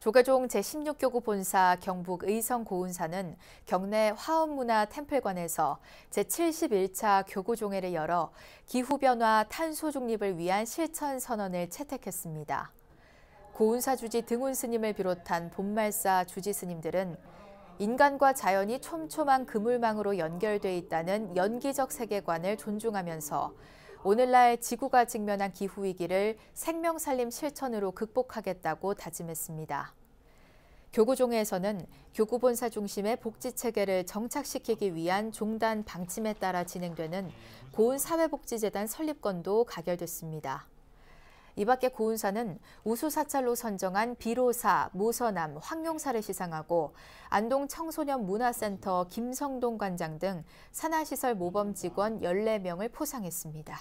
조계종 제16교구 본사 경북 의성 고운사는 경내 화엄문화 템플관에서 제71차 교구종회를 열어 기후변화 탄소 중립을 위한 실천 선언을 채택했습니다. 고운사 주지 등운 스님을 비롯한 본말사 주지 스님들은 인간과 자연이 촘촘한 그물망으로 연결돼 있다는 연기적 세계관을 존중하면서 오늘날 지구가 직면한 기후위기를 생명살림 실천으로 극복하겠다고 다짐했습니다. 교구종회에서는 교구본사 중심의 복지 체계를 정착시키기 위한 종단 방침에 따라 진행되는 고은 사회복지재단 설립건도 가결됐습니다. 이밖에 고은사는 우수사찰로 선정한 비로사, 모서남, 황룡사를 시상하고 안동 청소년 문화센터 김성동 관장 등 산하시설 모범 직원 14명을 포상했습니다.